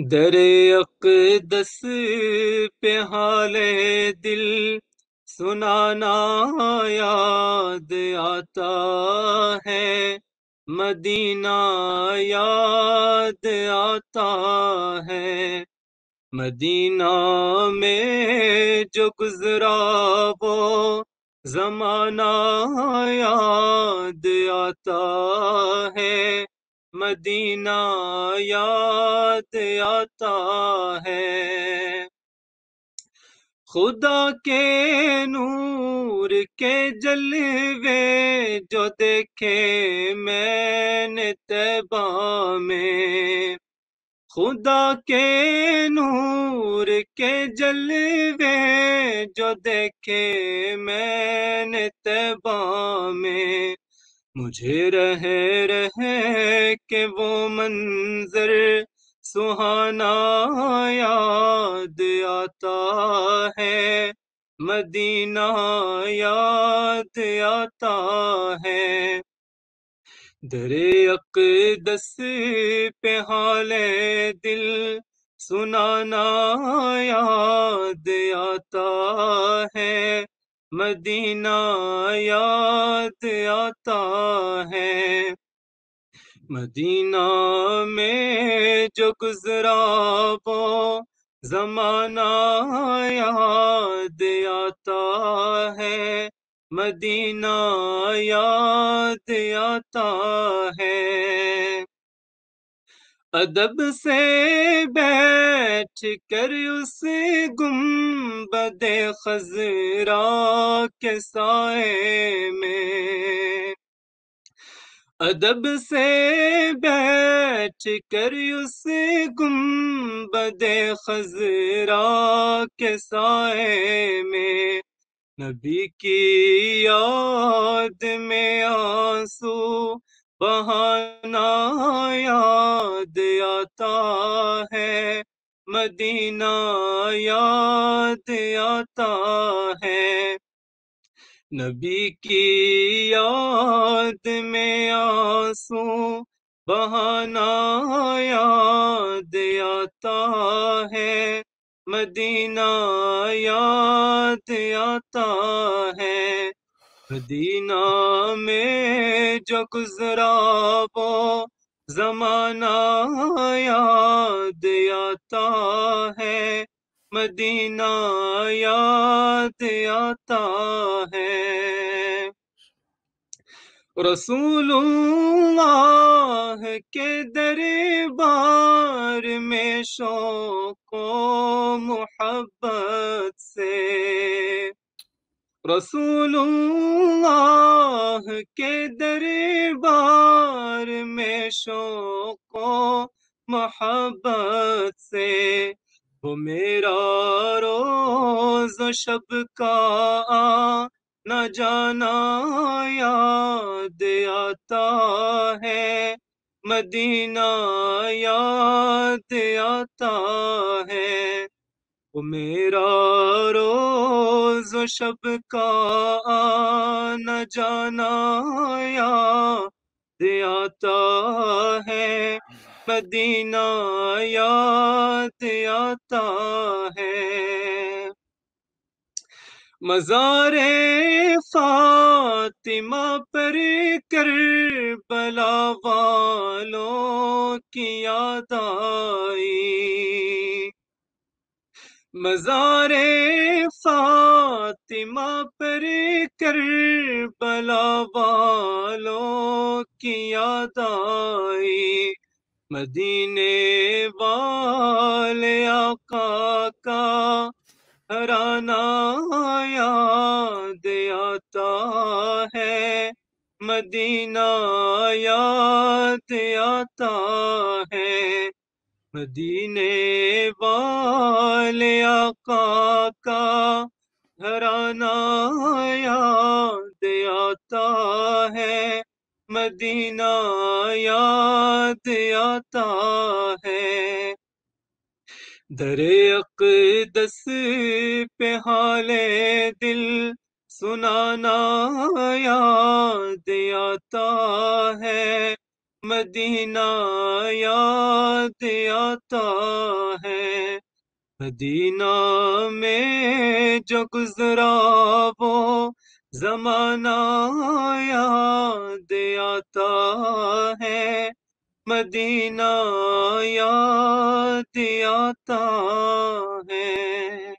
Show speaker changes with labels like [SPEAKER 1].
[SPEAKER 1] दर अकदस पे हाल दिल सुनाना याद आता है मदीना याद आता है मदीना में जो गुजरा वो जमाना याद आता है मदीना याद आता है खुदा के नूर के जलवे जो देखे मैंने तबा में खुदा के नूर के जलवे जो देखे मैंने तबा में मुझे रहे रहे के वो मंजर सुहाना याद आता है मदीना याद आता है दरे अकदस पे हाल दिल सुनाना याद आता है मदीना याद आता है मदीना में जो गुजरा वो जमाना याद आता है मदीना याद आता है अदब से बैठ कर उसे गुम बदे खजरा के साए में अदब से बैठ कर उस गुम्बद खजरा के साए में नबी की याद में आंसू बहाना याद आता है मदीना याद आता है नबी की याद में आंसू बहाना याद आता है मदीना याद आता है मदीना में जो गुजरा वो जमाना याद आता है मदीना याद आता है रसूलुल्लाह के दरबार में को मोहब्बत से रसूलुल्लाह के दरबार में को मोहब्बत से वो मेरा रोज शब का न जाना याद आता है मदीना याद आता है वो मेरा रोज शब का न जाना याद आता है मदीना याद आता है मजार फातिमा पर कर बला वालों की याद आई मजार फातिमा पर कर बला वालों की याद आई मदीने वाले आका का तराना याद आता है मदीना याद आता है मदीने वाले आका का घराना याद आता है मदीना याद आता है दरे अकदस पे हाले दिल सुनाना याद आता है मदीना याद आता है मदीना में जो गुजरा वो जमाना याद आता है मदीना याद आता है